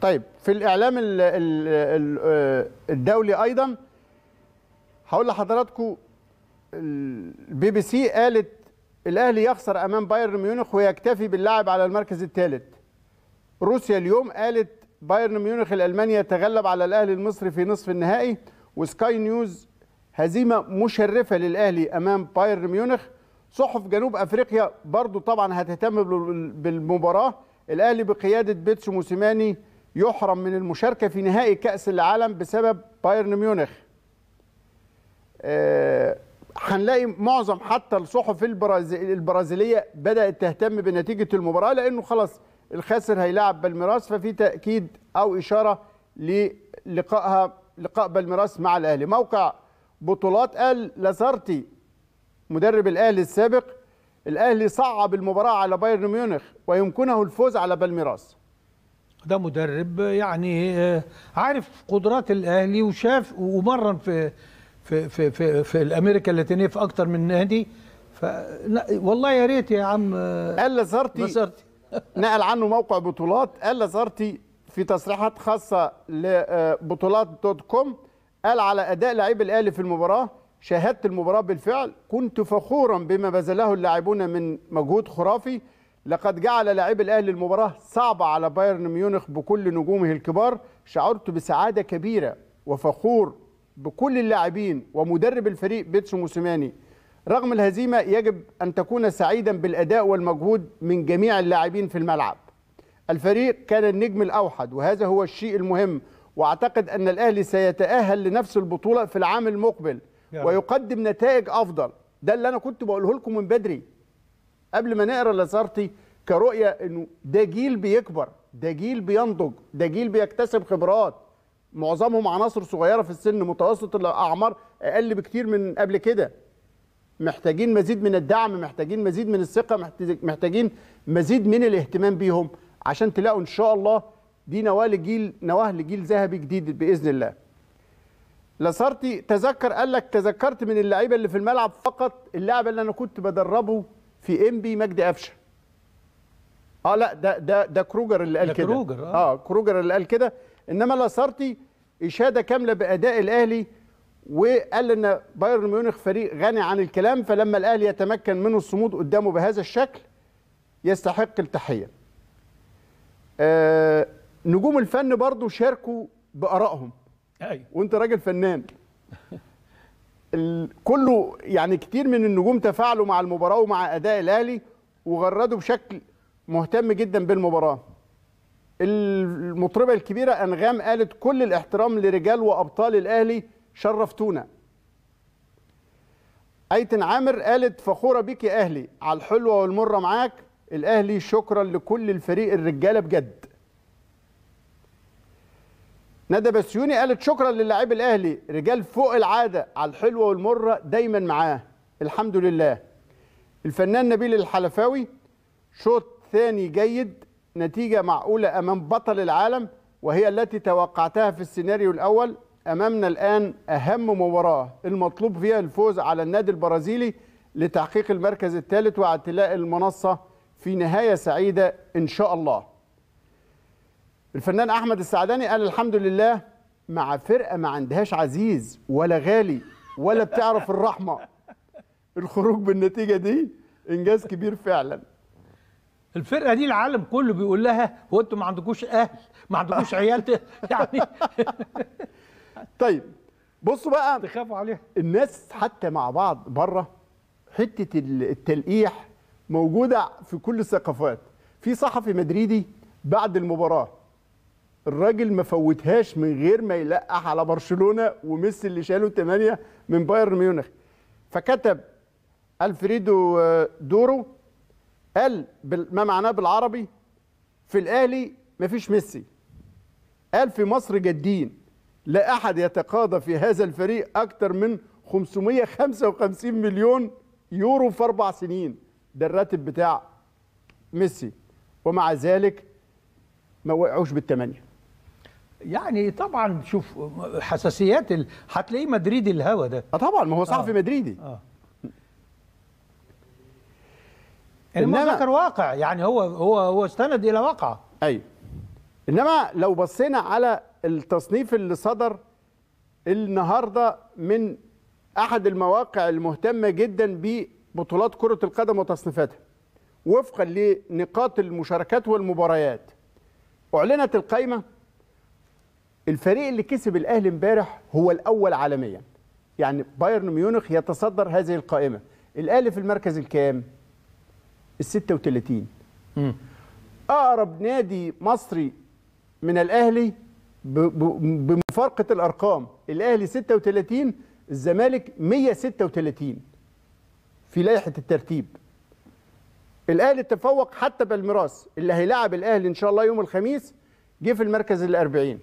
طيب في الاعلام آه، الدولي ايضا هقول لحضراتكم البي بي سي قالت الاهلي يخسر امام بايرن ميونخ ويكتفي باللاعب على المركز الثالث روسيا اليوم قالت بايرن ميونخ الالماني يتغلب على الاهلي المصري في نصف النهائي وسكاي نيوز هزيمه مشرفه للاهلي امام بايرن ميونخ صحف جنوب افريقيا برضو طبعا هتهتم بالمباراه الاهلي بقياده بيتسو موسيماني يحرم من المشاركه في نهائي كاس العالم بسبب بايرن ميونخ آه، هنلاقي معظم حتى الصحف البرازيليه بدات تهتم بنتيجه المباراه لانه خلاص الخاسر هيلاعب بالميراس ففي تاكيد او اشاره للقائها لقاء بالميراس مع الاهلي موقع بطولات قال لازارتي مدرب الاهلي السابق الاهلي صعب المباراه على بايرن ميونخ ويمكنه الفوز على بالميراس ده مدرب يعني آه، عارف قدرات الاهلي وشاف ومرن في في في في, في الامريكا اللاتينيه في اكتر من نادي ف والله يا ريت يا عم آه، قال لزارتي نقل عنه موقع بطولات قال لزارتي في تصريحات خاصه لبطولات آه، دوت كوم قال على اداء لعيب الاهلي في المباراه شاهدت المباراه بالفعل كنت فخورا بما بذله اللاعبون من مجهود خرافي لقد جعل لاعبي الاهلي المباراه صعبه على بايرن ميونخ بكل نجومه الكبار شعرت بسعاده كبيره وفخور بكل اللاعبين ومدرب الفريق بيتسو موسيماني رغم الهزيمه يجب ان تكون سعيدا بالاداء والمجهود من جميع اللاعبين في الملعب الفريق كان النجم الاوحد وهذا هو الشيء المهم واعتقد ان الاهلي سيتاهل لنفس البطوله في العام المقبل ويقدم نتائج افضل ده اللي انا كنت بقوله لكم من بدري قبل ما نقرا لازارتي كرؤيه انه ده جيل بيكبر ده جيل بينضج ده جيل بيكتسب خبرات معظمهم عناصر صغيره في السن متوسط الاعمار اقل بكتير من قبل كده محتاجين مزيد من الدعم محتاجين مزيد من الثقه محتاجين مزيد من الاهتمام بيهم عشان تلاقوا ان شاء الله دي نواه لجيل نواه لجيل ذهبي جديد باذن الله لاسارتي تذكر قال لك تذكرت من اللعيبه اللي في الملعب فقط اللعبه اللي انا كنت بدربه في ام بي مجدي قفشه اه لا ده ده ده كروجر اللي قال كده كروجر اه, آه كروجر اللي قال كده انما لاسارتي اشاده كامله باداء الاهلي وقال ان بايرن ميونخ فريق غني عن الكلام فلما الاهلي يتمكن من الصمود قدامه بهذا الشكل يستحق التحيه. آه نجوم الفن برضو شاركوا بارائهم. ايوه وانت راجل فنان. كله يعني كتير من النجوم تفاعلوا مع المباراه ومع اداء الاهلي وغردوا بشكل مهتم جدا بالمباراه المطربه الكبيره انغام قالت كل الاحترام لرجال وابطال الاهلي شرفتونا ايتن عامر قالت فخوره بيك يا اهلي على الحلوه والمره معاك الاهلي شكرا لكل الفريق الرجاله بجد ندى بسيوني قالت شكرا للاعب الاهلي رجال فوق العاده على الحلوه والمره دايما معاه الحمد لله الفنان نبيل الحلفاوي شوط ثاني جيد نتيجه معقوله امام بطل العالم وهي التي توقعتها في السيناريو الاول امامنا الان اهم مباراه المطلوب فيها الفوز على النادي البرازيلي لتحقيق المركز الثالث واعتلاء المنصه في نهايه سعيده ان شاء الله الفنان احمد السعداني قال الحمد لله مع فرقه ما عندهاش عزيز ولا غالي ولا بتعرف الرحمه الخروج بالنتيجه دي انجاز كبير فعلا الفرقه دي العالم كله بيقول لها هو انتوا ما عندكوش اهل ما عندكوش عيال يعني طيب بصوا بقى تخافوا عليها الناس حتى مع بعض بره حته التلقيح موجوده في كل الثقافات في صحفي مدريدي بعد المباراه الراجل ما فوتهاش من غير ما يلقح على برشلونه وميسي اللي شاله 8 من بايرن ميونخ فكتب الفريدو آه، دورو قال ما معناه بالعربي في الاهلي مفيش ميسي قال في مصر جادين لا احد يتقاضى في هذا الفريق اكتر من 555 مليون يورو في اربع سنين ده الراتب بتاع ميسي ومع ذلك ما وقعوش بالثمانيه يعني طبعا شوف حساسيات ال... هتلاقيه مدريدي الهوا ده اه طبعا ما هو صحفي آه. مدريدي اه انما ذكر واقع يعني هو هو هو استند الى واقع ايوه انما لو بصينا على التصنيف اللي صدر النهارده من احد المواقع المهتمه جدا ببطولات كره القدم وتصنيفاتها وفقا لنقاط المشاركات والمباريات اعلنت القائمه الفريق اللي كسب الاهلي امبارح هو الاول عالميا يعني بايرن ميونخ يتصدر هذه القائمه الاهلي في المركز الكام ال 36 م. اقرب نادي مصري من الاهلي بمفارقه الارقام الاهلي 36 الزمالك 136 في لائحه الترتيب الاهلي تفوق حتى بالميراس اللي هيلاعب الاهلي ان شاء الله يوم الخميس جه في المركز ال 40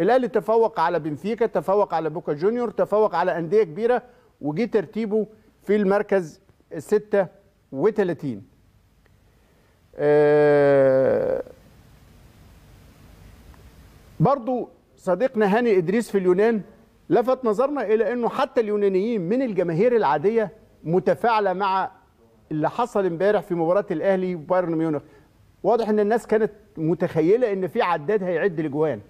الاهلي تفوق على بنفيكا تفوق على بوكا جونيور تفوق على انديه كبيره وجي ترتيبه في المركز 36 أه برضو صديقنا هاني ادريس في اليونان لفت نظرنا الى انه حتى اليونانيين من الجماهير العاديه متفاعله مع اللي حصل امبارح في مباراه الاهلي وبايرن ميونخ واضح ان الناس كانت متخيله ان في عداد هيعد الاجوان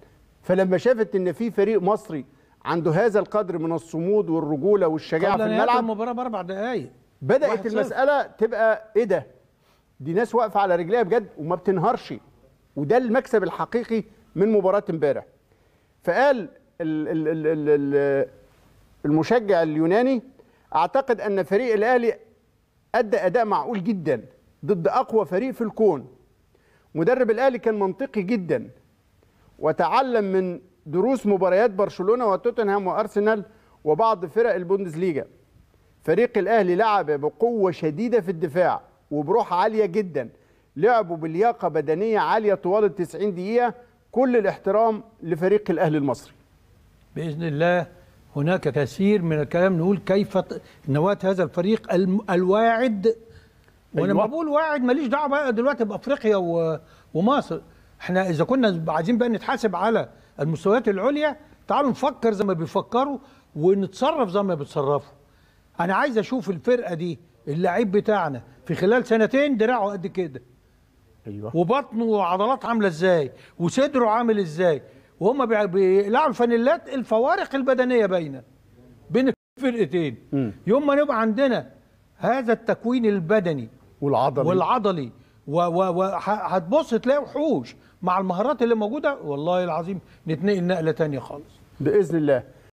فلما شافت ان في فريق مصري عنده هذا القدر من الصمود والرجوله والشجاعه في الملعب المباراه باربع دقائق بدات المساله تبقى ايه ده دي ناس واقفه على رجليها بجد وما بتنهارش وده المكسب الحقيقي من مباراه امبارح فقال الـ الـ الـ الـ الـ المشجع اليوناني اعتقد ان فريق الاهلي ادى اداء معقول جدا ضد اقوى فريق في الكون مدرب الاهلي كان منطقي جدا وتعلم من دروس مباريات برشلونه وتوتنهام وارسنال وبعض فرق البوندسليجا فريق الاهلي لعب بقوه شديده في الدفاع وبروح عاليه جدا لعبوا بلياقه بدنيه عاليه طوال ال 90 دقيقه كل الاحترام لفريق الاهلي المصري باذن الله هناك كثير من الكلام نقول كيف نواة هذا الفريق الواعد وانا أيوة. بقول واعد ماليش دعوه بقى دلوقتي بافريقيا ومصر احنا اذا كنا عايزين بقى نتحاسب على المستويات العليا تعالوا نفكر زي ما بيفكروا ونتصرف زي ما بيتصرفوا انا عايز اشوف الفرقه دي اللعيب بتاعنا في خلال سنتين دراعه قد كده ايوه وبطنه وعضلات عامله ازاي وصدره عامل ازاي وهم بيقلعوا الفانيلات الفوارق البدنيه باينه بين الفرقتين يوم ما نبقى عندنا هذا التكوين البدني والعضلي والعضلي وهتبص تلاقي وحوش مع المهارات اللي موجوده والله العظيم نتنقل نقله ثانيه خالص باذن الله